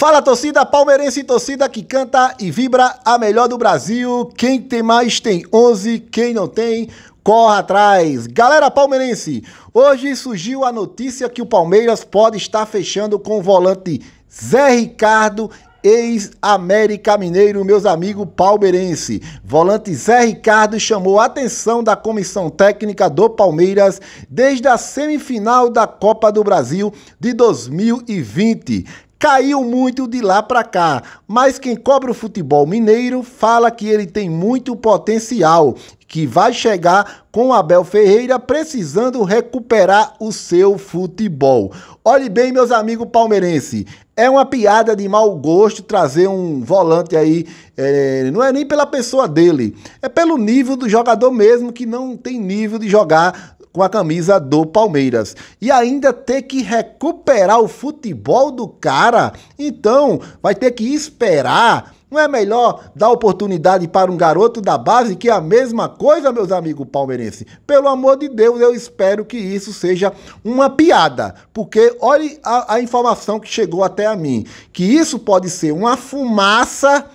Fala torcida palmeirense, torcida que canta e vibra a melhor do Brasil. Quem tem mais tem 11, quem não tem, corre atrás. Galera palmeirense, hoje surgiu a notícia que o Palmeiras pode estar fechando com o volante Zé Ricardo ex-América Mineiro, meus amigos palmeirense. Volante Zé Ricardo chamou a atenção da comissão técnica do Palmeiras desde a semifinal da Copa do Brasil de 2020 caiu muito de lá para cá, mas quem cobra o futebol mineiro fala que ele tem muito potencial, que vai chegar com Abel Ferreira precisando recuperar o seu futebol. Olhe bem, meus amigos palmeirenses, é uma piada de mau gosto trazer um volante aí, é, não é nem pela pessoa dele, é pelo nível do jogador mesmo, que não tem nível de jogar com a camisa do Palmeiras e ainda ter que recuperar o futebol do cara, então vai ter que esperar. Não é melhor dar oportunidade para um garoto da base que é a mesma coisa, meus amigos palmeirenses? Pelo amor de Deus, eu espero que isso seja uma piada, porque olhe a, a informação que chegou até a mim, que isso pode ser uma fumaça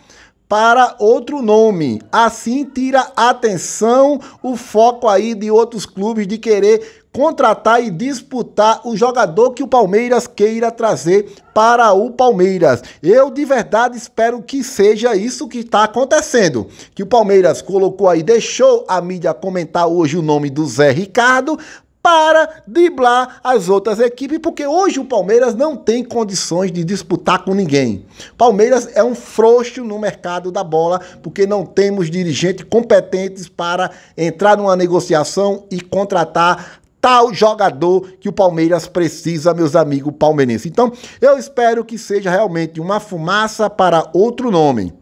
para outro nome. Assim tira atenção, o foco aí de outros clubes de querer contratar e disputar o jogador que o Palmeiras queira trazer para o Palmeiras. Eu de verdade espero que seja isso que está acontecendo. Que o Palmeiras colocou aí, deixou a mídia comentar hoje o nome do Zé Ricardo, para driblar as outras equipes, porque hoje o Palmeiras não tem condições de disputar com ninguém. Palmeiras é um frouxo no mercado da bola, porque não temos dirigentes competentes para entrar numa negociação e contratar tal jogador que o Palmeiras precisa, meus amigos palmeirenses. Então, eu espero que seja realmente uma fumaça para outro nome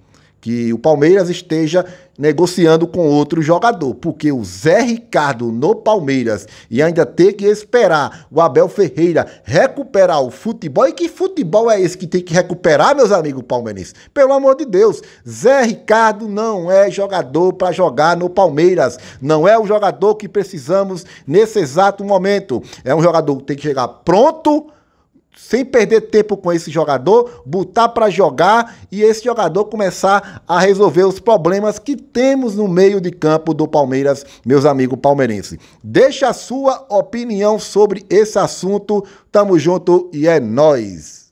que o Palmeiras esteja negociando com outro jogador, porque o Zé Ricardo no Palmeiras e ainda ter que esperar o Abel Ferreira recuperar o futebol. E que futebol é esse que tem que recuperar, meus amigos palmeirenses? Pelo amor de Deus, Zé Ricardo não é jogador para jogar no Palmeiras, não é o jogador que precisamos nesse exato momento. É um jogador que tem que chegar pronto sem perder tempo com esse jogador, botar para jogar e esse jogador começar a resolver os problemas que temos no meio de campo do Palmeiras, meus amigos palmeirenses. Deixa a sua opinião sobre esse assunto. Tamo junto e é nós.